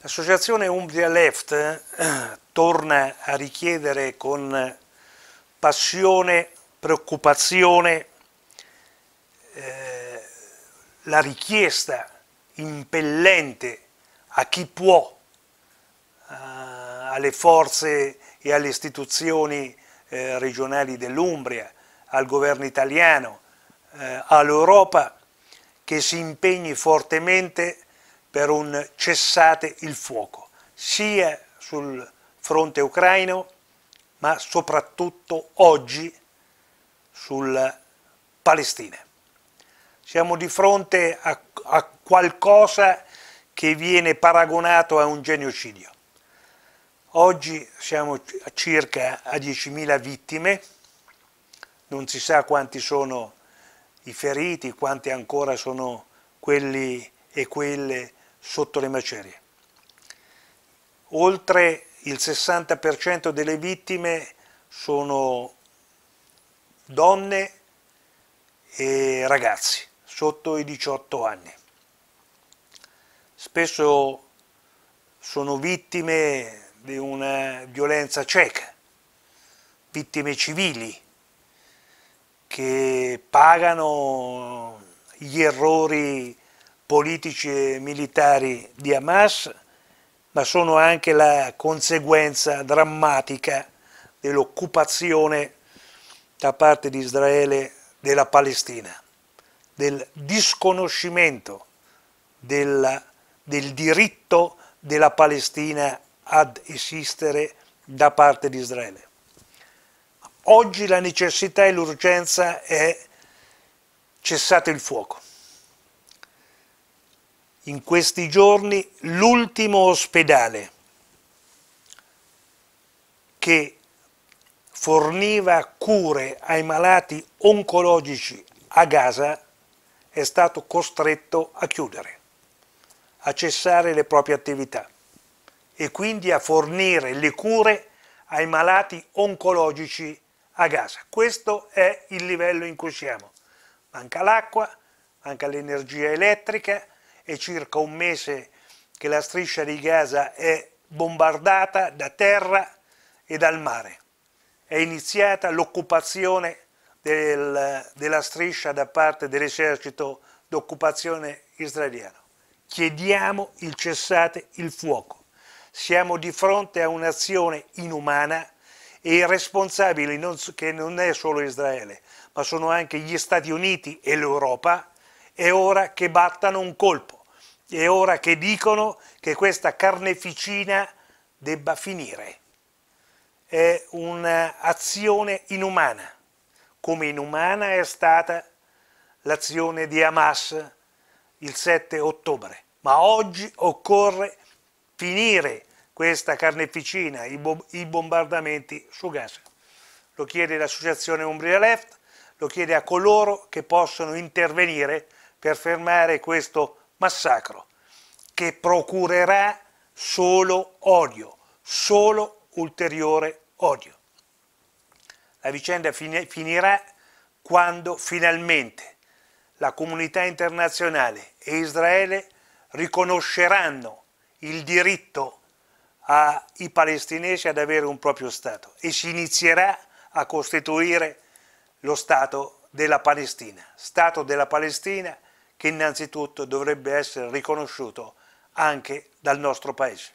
L'associazione Umbria Left eh, torna a richiedere con passione, preoccupazione, eh, la richiesta impellente a chi può, eh, alle forze e alle istituzioni eh, regionali dell'Umbria, al governo italiano, all'Europa, che si impegni fortemente per un cessate il fuoco, sia sul fronte ucraino, ma soprattutto oggi sulla Palestina. Siamo di fronte a, a qualcosa che viene paragonato a un genocidio. Oggi siamo a circa a 10.000 vittime, non si sa quanti sono i feriti, quanti ancora sono quelli e quelle sotto le macerie. Oltre il 60% delle vittime sono donne e ragazzi sotto i 18 anni. Spesso sono vittime di una violenza cieca, vittime civili che pagano gli errori politici e militari di Hamas, ma sono anche la conseguenza drammatica dell'occupazione da parte di Israele della Palestina, del disconoscimento della, del diritto della Palestina ad esistere da parte di Israele. Oggi la necessità e l'urgenza è cessate il fuoco in questi giorni l'ultimo ospedale che forniva cure ai malati oncologici a Gaza è stato costretto a chiudere, a cessare le proprie attività e quindi a fornire le cure ai malati oncologici a Gaza. Questo è il livello in cui siamo. Manca l'acqua, manca l'energia elettrica, è circa un mese che la striscia di Gaza è bombardata da terra e dal mare. È iniziata l'occupazione del, della striscia da parte dell'esercito d'occupazione israeliano. Chiediamo il cessate il fuoco. Siamo di fronte a un'azione inumana e i responsabili non, che non è solo Israele, ma sono anche gli Stati Uniti e l'Europa, è ora che battano un colpo. È ora che dicono che questa carneficina debba finire. È un'azione inumana, come inumana è stata l'azione di Hamas il 7 ottobre. Ma oggi occorre finire questa carneficina, i, bo i bombardamenti su Gaza. Lo chiede l'associazione Umbria Left, lo chiede a coloro che possono intervenire per fermare questo massacro che procurerà solo odio, solo ulteriore odio. La vicenda finirà quando finalmente la comunità internazionale e Israele riconosceranno il diritto ai palestinesi ad avere un proprio Stato e si inizierà a costituire lo Stato della Palestina. Stato della Palestina che innanzitutto dovrebbe essere riconosciuto anche dal nostro Paese.